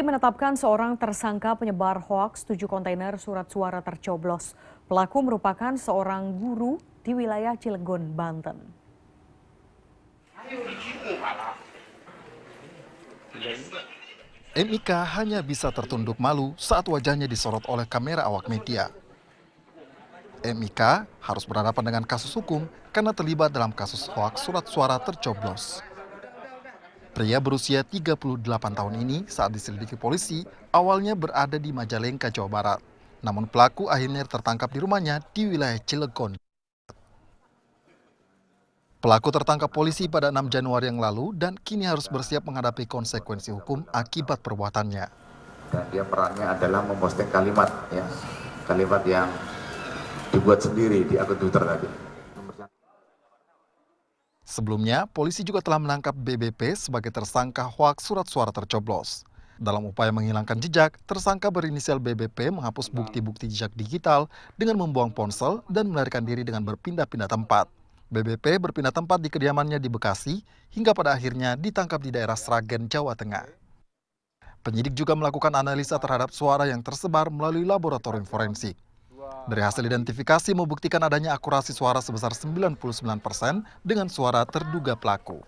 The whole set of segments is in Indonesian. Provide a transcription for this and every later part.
Bupati menetapkan seorang tersangka penyebar hoaks tujuh kontainer surat suara tercoblos. Pelaku merupakan seorang guru di wilayah Cilegon, Banten. MIK hanya bisa tertunduk malu saat wajahnya disorot oleh kamera awak media. MIK harus berhadapan dengan kasus hukum karena terlibat dalam kasus hoaks surat suara tercoblos. Pria berusia 38 tahun ini saat diselidiki polisi awalnya berada di Majalengka, Jawa Barat. Namun pelaku akhirnya tertangkap di rumahnya di wilayah Cilegon. Pelaku tertangkap polisi pada 6 Januari yang lalu dan kini harus bersiap menghadapi konsekuensi hukum akibat perbuatannya. Dan nah, dia perannya adalah memposting kalimat ya, kalimat yang dibuat sendiri di akun Twitter tadi. Sebelumnya, polisi juga telah menangkap BBP sebagai tersangka hoax surat suara tercoblos. Dalam upaya menghilangkan jejak, tersangka berinisial BBP menghapus bukti-bukti jejak digital dengan membuang ponsel dan melarikan diri dengan berpindah-pindah tempat. BBP berpindah tempat di kediamannya di Bekasi hingga pada akhirnya ditangkap di daerah Sragen, Jawa Tengah. Penyidik juga melakukan analisa terhadap suara yang tersebar melalui laboratorium forensik. Dari hasil identifikasi membuktikan adanya akurasi suara sebesar 99% dengan suara terduga pelaku.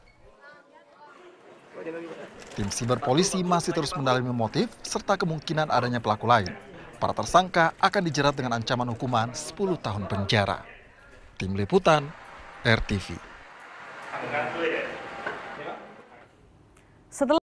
Tim siber polisi masih terus mendalami motif serta kemungkinan adanya pelaku lain. Para tersangka akan dijerat dengan ancaman hukuman 10 tahun penjara. Tim Liputan, RTV.